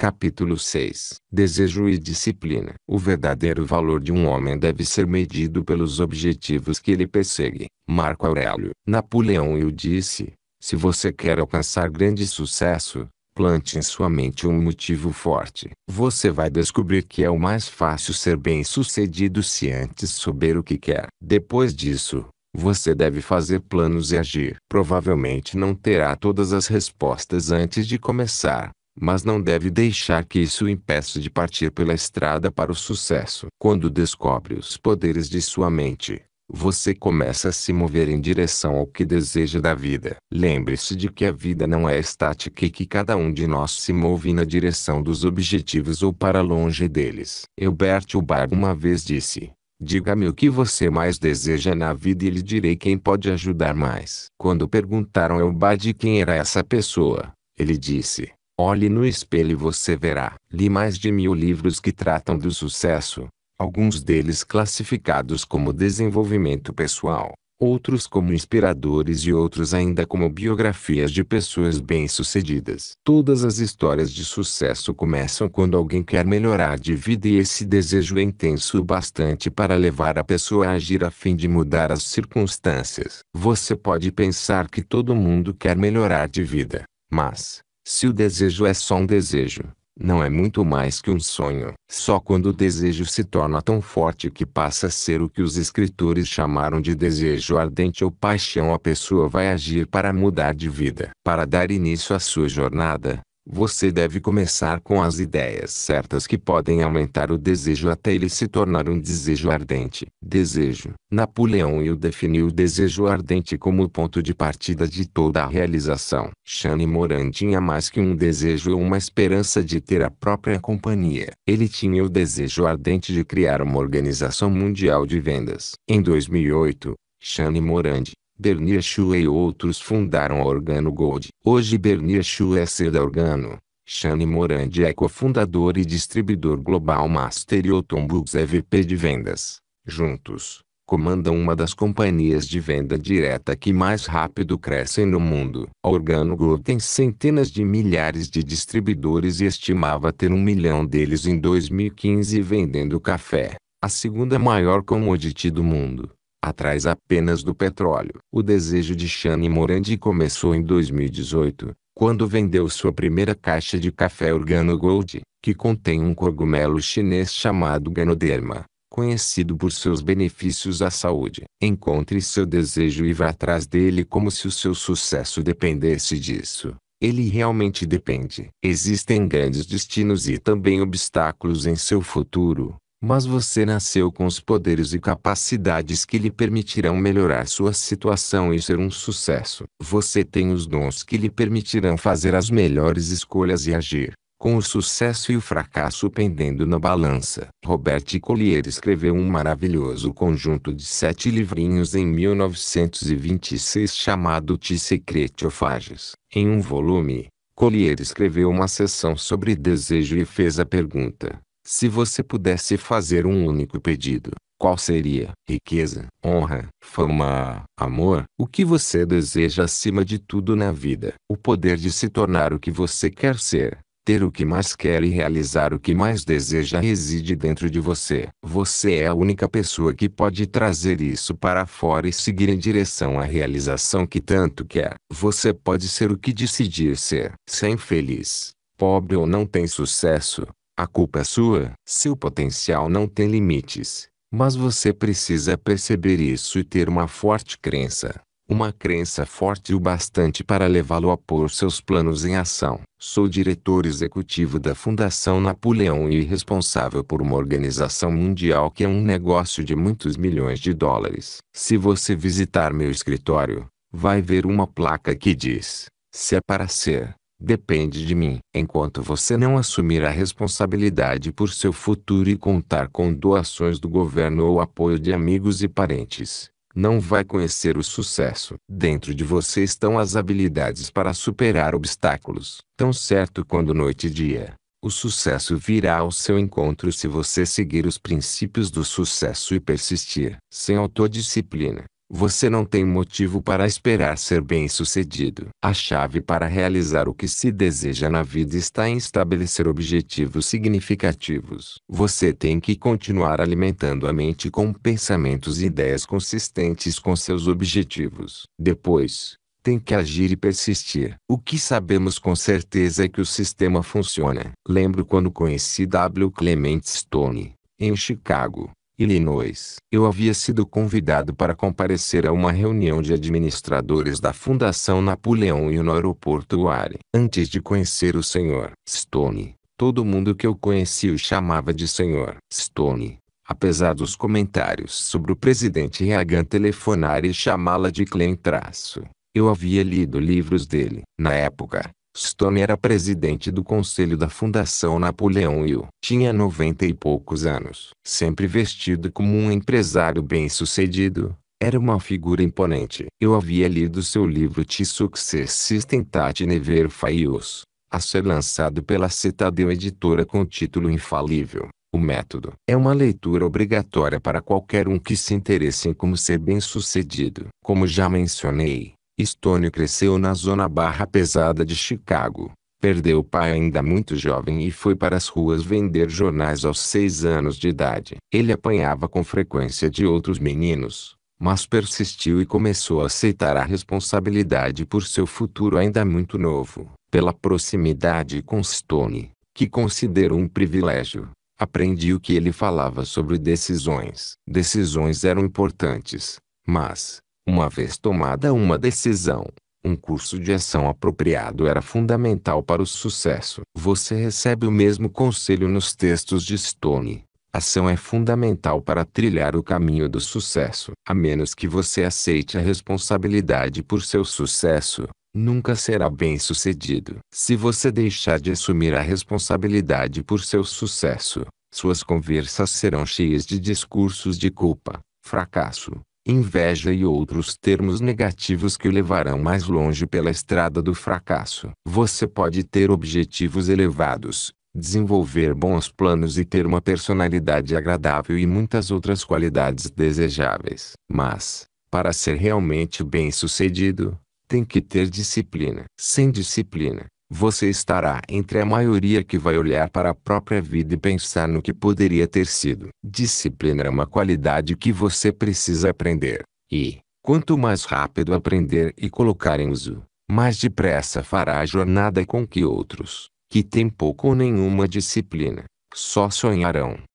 Capítulo 6 Desejo e disciplina. O verdadeiro valor de um homem deve ser medido pelos objetivos que ele persegue. Marco Aurélio. Napoleão eu disse: se você quer alcançar grande sucesso, plante em sua mente um motivo forte. Você vai descobrir que é o mais fácil ser bem-sucedido se antes souber o que quer. Depois disso, você deve fazer planos e agir. Provavelmente não terá todas as respostas antes de começar, mas não deve deixar que isso o impeça de partir pela estrada para o sucesso. Quando descobre os poderes de sua mente, você começa a se mover em direção ao que deseja da vida. Lembre-se de que a vida não é estática e que cada um de nós se move na direção dos objetivos ou para longe deles. Elberto Hubar uma vez disse: Diga-me o que você mais deseja na vida e lhe direi quem pode ajudar mais. Quando perguntaram a Ubad quem era essa pessoa, ele disse: Olhe no espelho e você verá. Li mais de mil livros que tratam do sucesso, alguns deles classificados como desenvolvimento pessoal, outros como inspiradores e outros ainda como biografias de pessoas bem-sucedidas. Todas as histórias de sucesso começam quando alguém quer melhorar de vida e esse desejo é intenso o bastante para levar a pessoa a agir a fim de mudar as circunstâncias. Você pode pensar que todo mundo quer melhorar de vida, mas se o desejo é só um desejo, não é muito mais que um sonho. Só quando o desejo se torna tão forte que passa a ser o que os escritores chamaram de desejo ardente ou paixão, a pessoa vai agir para mudar de vida. Para dar início à sua jornada, você deve começar com as ideias certas que podem aumentar o desejo até ele se tornar um desejo ardente. Desejo. Napoleão o definiu o desejo ardente como o ponto de partida de toda a realização. Shane Moran tinha mais que um desejo ou uma esperança de ter a própria companhia. Ele tinha o desejo ardente de criar uma organização mundial de vendas. Em 2008, Shane Morand, Bernier Chu e outros fundaram a Organo Gold. Hoje Bernier Chu é ser da Organo. Shane Morandi é cofundador e distribuidor global Master e Otom Books é VP de vendas. Juntos, comandam uma das companhias de venda direta que mais rápido crescem no mundo. A Organo Gold tem centenas de milhares de distribuidores e estimava ter um milhão deles em 2015 vendendo café, a segunda maior commodity do mundo atrás apenas do petróleo. O desejo de Shani Morandi começou em 2018, quando vendeu sua primeira caixa de café Organo Gold, que contém um cogumelo chinês chamado Ganoderma, conhecido por seus benefícios à saúde. Encontre seu desejo e vá atrás dele como se o seu sucesso dependesse disso. Ele realmente depende. Existem grandes destinos e também obstáculos em seu futuro, mas você nasceu com os poderes e capacidades que lhe permitirão melhorar sua situação e ser um sucesso. Você tem os dons que lhe permitirão fazer as melhores escolhas e agir, com o sucesso e o fracasso pendendo na balança. Robert Collier escreveu um maravilhoso conjunto de sete livrinhos em 1926 chamado The Secret of Ages. Em um volume, Collier escreveu uma sessão sobre desejo e fez a pergunta: se você pudesse fazer um único pedido, qual seria? Riqueza, honra, fama, amor, o que você deseja acima de tudo na vida. O poder de se tornar o que você quer ser, ter o que mais quer e realizar o que mais deseja reside dentro de você. Você é a única pessoa que pode trazer isso para fora e seguir em direção à realização que tanto quer. Você pode ser o que decidir ser, sem feliz pobre ou não tem sucesso, a culpa é sua, seu potencial não tem limites. Mas você precisa perceber isso e ter uma forte crença. Uma crença forte o bastante para levá-lo a pôr seus planos em ação. Sou diretor executivo da Fundação Napoleão e responsável por uma organização mundial que é um negócio de muitos milhões de dólares. Se você visitar meu escritório, vai ver uma placa que diz: Se é para ser, Depende de mim. Enquanto você não assumir a responsabilidade por seu futuro e contar com doações do governo ou apoio de amigos e parentes, não vai conhecer o sucesso. Dentro de você estão as habilidades para superar obstáculos. Tão certo quando noite e dia. O sucesso virá ao seu encontro se você seguir os princípios do sucesso e persistir. Sem autodisciplina, você não tem motivo para esperar ser bem-sucedido. A chave para realizar o que se deseja na vida está em estabelecer objetivos significativos. Você tem que continuar alimentando a mente com pensamentos e ideias consistentes com seus objetivos. Depois, tem que agir e persistir. O que sabemos com certeza é que o sistema funciona. Lembro quando conheci W. Clement Stone, em Chicago Illinois. Eu havia sido convidado para comparecer a uma reunião de administradores da Fundação Napoleão e no aeroporto Ware. Antes de conhecer o Sr. Stone, todo mundo que eu conhecia o chamava de Sr. Stone. Apesar dos comentários sobre o presidente Reagan telefonar e chamá-la de Clem traço, eu havia lido livros dele. Na época, Stone era presidente do conselho da Fundação Napoleão Hill. Tinha noventa e poucos anos. Sempre vestido como um empresário bem-sucedido, era uma figura imponente. Eu havia lido seu livro Ti Success Tentate Never Fails, a ser lançado pela Citadel Editora com o título infalível. O método é uma leitura obrigatória para qualquer um que se interesse em como ser bem-sucedido. Como já mencionei, Stone cresceu na zona barra pesada de Chicago. Perdeu o pai ainda muito jovem e foi para as ruas vender jornais aos seis anos de idade. Ele apanhava com frequência de outros meninos, mas persistiu e começou a aceitar a responsabilidade por seu futuro ainda muito novo. Pela proximidade com Stone, que considerou um privilégio, aprendi o que ele falava sobre decisões. Decisões eram importantes, mas, uma vez tomada uma decisão, um curso de ação apropriado era fundamental para o sucesso. Você recebe o mesmo conselho nos textos de Stone. Ação é fundamental para trilhar o caminho do sucesso. A menos que você aceite a responsabilidade por seu sucesso, nunca será bem sucedido. Se você deixar de assumir a responsabilidade por seu sucesso, suas conversas serão cheias de discursos de culpa, fracasso, inveja e outros termos negativos que o levarão mais longe pela estrada do fracasso. Você pode ter objetivos elevados, desenvolver bons planos e ter uma personalidade agradável e muitas outras qualidades desejáveis. Mas, para ser realmente bem-sucedido, tem que ter disciplina. Sem disciplina, você estará entre a maioria que vai olhar para a própria vida e pensar no que poderia ter sido. Disciplina é uma qualidade que você precisa aprender. E, quanto mais rápido aprender e colocar em uso, mais depressa fará a jornada com que outros, que têm pouco ou nenhuma disciplina, só sonharão.